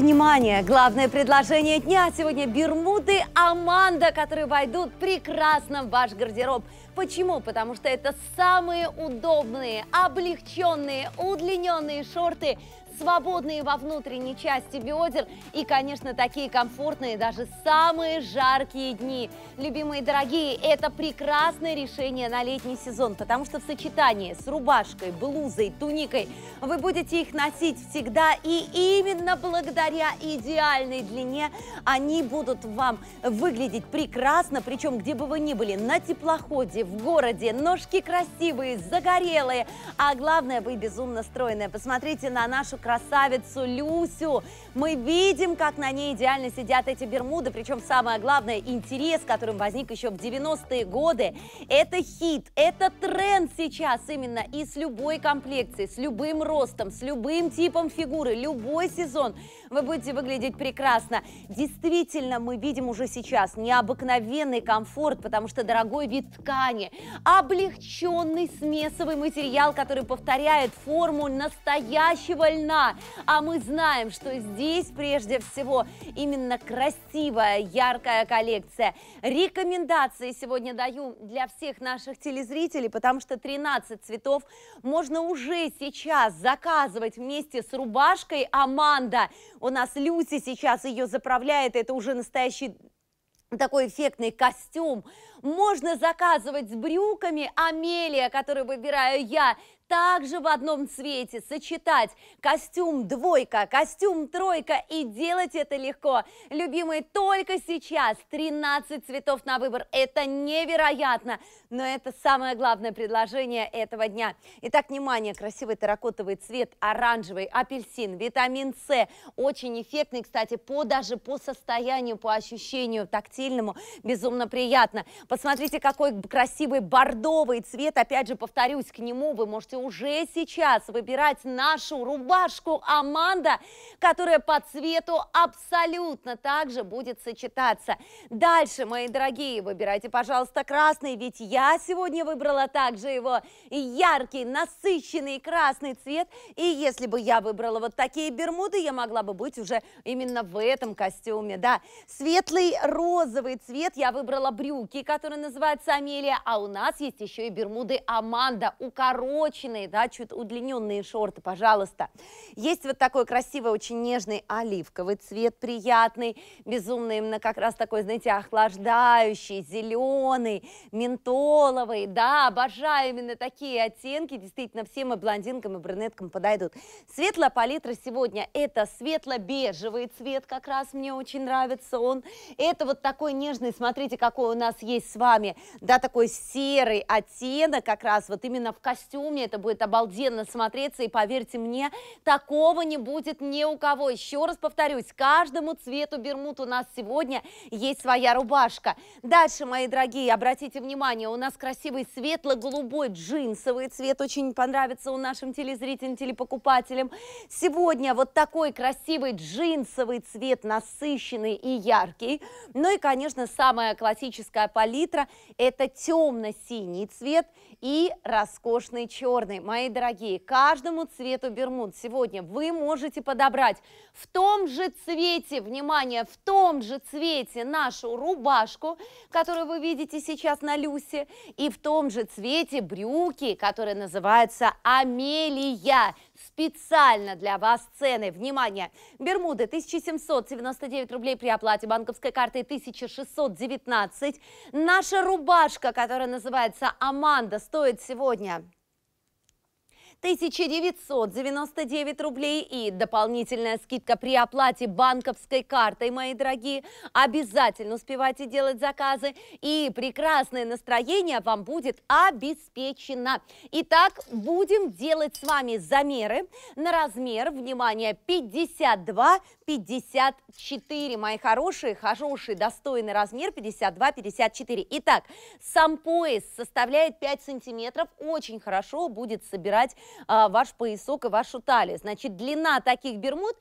Внимание! Главное предложение дня. Сегодня Бермуды Аманда, которые войдут прекрасно в ваш гардероб. Почему? Потому что это самые удобные, облегченные, удлиненные шорты свободные во внутренней части бедер и, конечно, такие комфортные даже самые жаркие дни. Любимые дорогие, это прекрасное решение на летний сезон, потому что в сочетании с рубашкой, блузой, туникой вы будете их носить всегда, и именно благодаря идеальной длине они будут вам выглядеть прекрасно, причем где бы вы ни были, на теплоходе, в городе, ножки красивые, загорелые, а главное, вы безумно стройная. Посмотрите на нашу красоту красавицу Люсю. Мы видим, как на ней идеально сидят эти бермуды. Причем самое главное, интерес, которым возник еще в 90-е годы, это хит, это тренд сейчас именно и с любой комплекцией, с любым ростом, с любым типом фигуры, любой сезон вы будете выглядеть прекрасно. Действительно, мы видим уже сейчас необыкновенный комфорт, потому что дорогой вид ткани, облегченный смесовый материал, который повторяет форму настоящего льна вина. А мы знаем, что здесь прежде всего именно красивая, яркая коллекция. Рекомендации сегодня даю для всех наших телезрителей, потому что 13 цветов можно уже сейчас заказывать вместе с рубашкой Аманда. У нас Люси сейчас ее заправляет, это уже настоящий такой эффектный костюм. Можно заказывать с брюками Амелия, которую выбираю я, также в одном цвете сочетать костюм двойка, костюм тройка и делать это легко. Любимые только сейчас 13 цветов на выбор. Это невероятно, но это самое главное предложение этого дня. Итак, внимание, красивый терракотовый цвет, оранжевый, апельсин, витамин С. Очень эффектный, кстати, по даже по состоянию, по ощущению тактильному. Безумно приятно. Посмотрите, какой красивый бордовый цвет. Опять же, повторюсь, к нему вы можете уже сейчас выбирать нашу рубашку Аманда, которая по цвету абсолютно также будет сочетаться. Дальше, мои дорогие, выбирайте, пожалуйста, красный, ведь я сегодня выбрала также его яркий, насыщенный красный цвет. И если бы я выбрала вот такие бермуды, я могла бы быть уже именно в этом костюме, да. Светлый розовый цвет я выбрала брюки, которые которая называется Амелия, а у нас есть еще и бермуды Аманда, укороченные, да, чуть удлиненные шорты, пожалуйста. Есть вот такой красивый, очень нежный оливковый цвет, приятный, безумно именно как раз такой, знаете, охлаждающий, зеленый, ментоловый, да, обожаю именно такие оттенки, действительно, всем и блондинкам, и брюнеткам подойдут. Светлая палитра сегодня это светло-бежевый цвет, как раз мне очень нравится он. Это вот такой нежный, смотрите, какой у нас есть с вами, да, такой серый оттенок как раз вот именно в костюме, это будет обалденно смотреться, и поверьте мне, такого не будет ни у кого. Еще раз повторюсь, каждому цвету бермуд у нас сегодня есть своя рубашка. Дальше, мои дорогие, обратите внимание, у нас красивый светло-голубой джинсовый цвет, очень понравится у нашим телезрителям, телепокупателям. Сегодня вот такой красивый джинсовый цвет, насыщенный и яркий. Ну и, конечно, самая классическая палитра литра. Это темно-синий цвет и роскошный черный. Мои дорогие, каждому цвету бермуд сегодня вы можете подобрать в том же цвете, внимание, в том же цвете нашу рубашку, которую вы видите сейчас на Люсе, и в том же цвете брюки, которые называются «Амелия» специально для вас цены. Внимание! Бермуды 1799 рублей при оплате банковской карты 1619. Наша рубашка, которая называется «Аманда», стоит сегодня 1999 рублей и дополнительная скидка при оплате банковской картой, мои дорогие. Обязательно успевайте делать заказы и прекрасное настроение вам будет обеспечено. Итак, будем делать с вами замеры на размер, внимание, 52-54, мои хорошие, хороший, достойный размер 52-54. Итак, сам пояс составляет 5 сантиметров, очень хорошо будет собирать а, ваш поясок и вашу талию. Значит, длина таких бермуд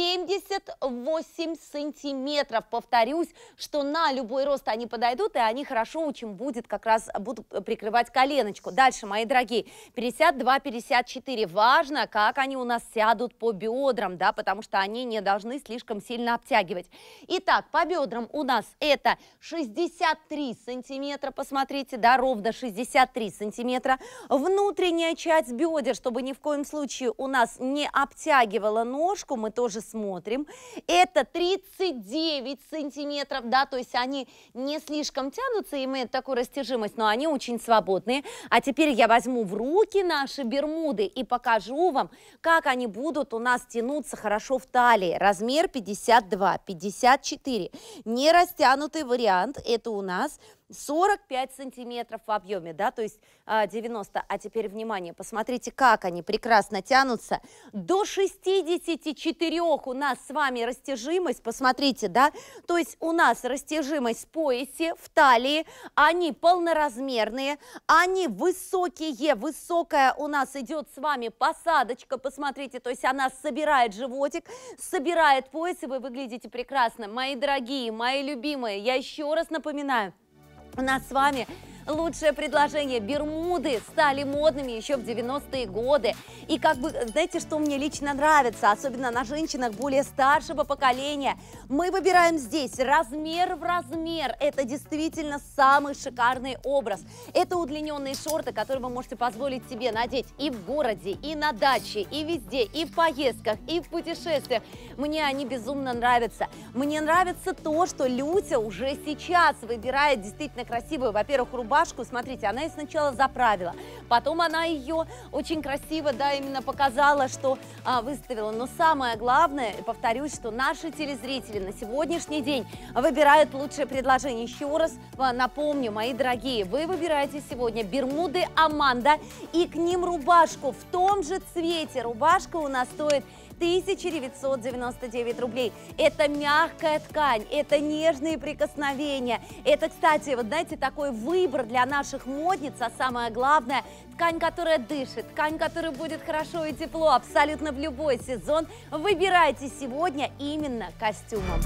78 сантиметров. Повторюсь, что на любой рост они подойдут, и они хорошо чем будет как раз будут прикрывать коленочку. Дальше, мои дорогие, 52, 54. Важно, как они у нас сядут по бедрам, да, потому что они не должны слишком сильно обтягивать. Итак, по бедрам у нас это 63 сантиметра, посмотрите, да, ровно 63 сантиметра. Внутренняя часть бедер Володя, чтобы ни в коем случае у нас не обтягивала ножку, мы тоже смотрим. Это 39 сантиметров, да, то есть они не слишком тянутся, имеют такую растяжимость, но они очень свободные. А теперь я возьму в руки наши бермуды и покажу вам, как они будут у нас тянуться хорошо в талии. Размер 52, 54. Не растянутый вариант, это у нас 45 сантиметров в объеме, да, то есть 90. А, а теперь, внимание, посмотрите, как они прекрасно тянутся. До 64 у нас с вами растяжимость, посмотрите, да, то есть у нас растяжимость в поясе, в талии, они полноразмерные, они высокие, высокая у нас идет с вами посадочка, посмотрите, то есть она собирает животик, собирает пояс, и вы выглядите прекрасно. Мои дорогие, мои любимые, я еще раз напоминаю, у нас с вами Лучшее предложение. Бермуды стали модными еще в 90-е годы. И как бы, знаете, что мне лично нравится, особенно на женщинах более старшего поколения? Мы выбираем здесь размер в размер. Это действительно самый шикарный образ. Это удлиненные шорты, которые вы можете позволить себе надеть и в городе, и на даче, и везде, и в поездках, и в путешествиях. Мне они безумно нравятся. Мне нравится то, что Лютя уже сейчас выбирает действительно красивую, во-первых, рубашку, рубашку, смотрите, она ее сначала заправила, потом она ее очень красиво, да, именно показала, что а, выставила. Но самое главное, повторюсь, что наши телезрители на сегодняшний день выбирают лучшее предложение. Еще раз напомню, мои дорогие, вы выбираете сегодня бермуды Аманда и к ним рубашку в том же цвете. Рубашка у нас стоит 1999 рублей. Это мягкая ткань, это нежные прикосновения. Это, кстати, вот знаете, такой выбор для наших модниц, а самое главное, ткань, которая дышит, ткань, которая будет хорошо и тепло абсолютно в любой сезон. Выбирайте сегодня именно костюмом.